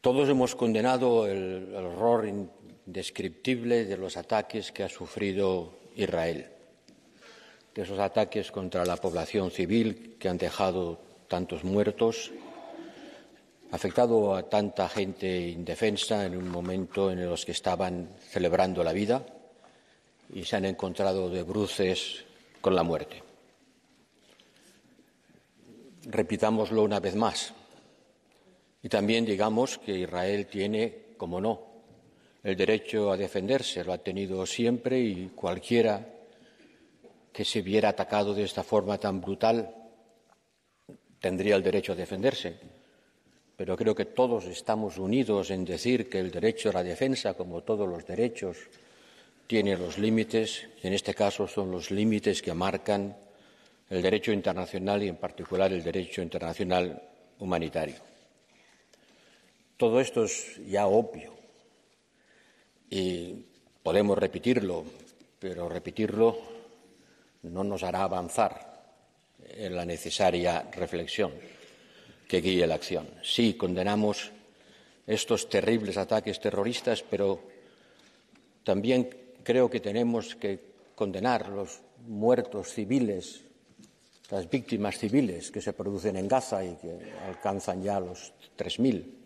Todos hemos condenado el, horror indescriptible de los ataques que ha sufrido Israel, de esos ataques contra la población civil que han dejado tantos muertos, afectado a tanta gente indefensa en un momento en el que estaban celebrando la vida y se han encontrado de bruces con la muerte. Repitámoslo una vez más. Y también digamos que Israel tiene, como no, el derecho a defenderse, lo ha tenido siempre y cualquiera que se viera atacado de esta forma tan brutal tendría el derecho a defenderse. Pero creo que todos estamos unidos en decir que el derecho a la defensa, como todos los derechos, tiene los límites, en este caso son los límites que marcan el derecho internacional y en particular el derecho internacional humanitario. Todo esto es ya obvio y podemos repetirlo, pero repetirlo no nos hará avanzar en la necesaria reflexión que guíe la acción. Sí, condenamos estos terribles ataques terroristas, pero también creo que tenemos que condenar los muertos civiles, las víctimas civiles que se producen en Gaza y que alcanzan ya los tres 3.000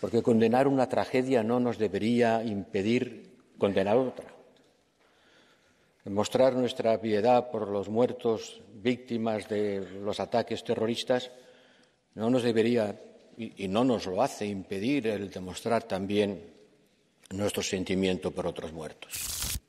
porque condenar una tragedia no nos debería impedir condenar otra. Mostrar nuestra piedad por los muertos víctimas de los ataques terroristas no nos debería y no nos lo hace impedir el demostrar también nuestro sentimiento por otros muertos.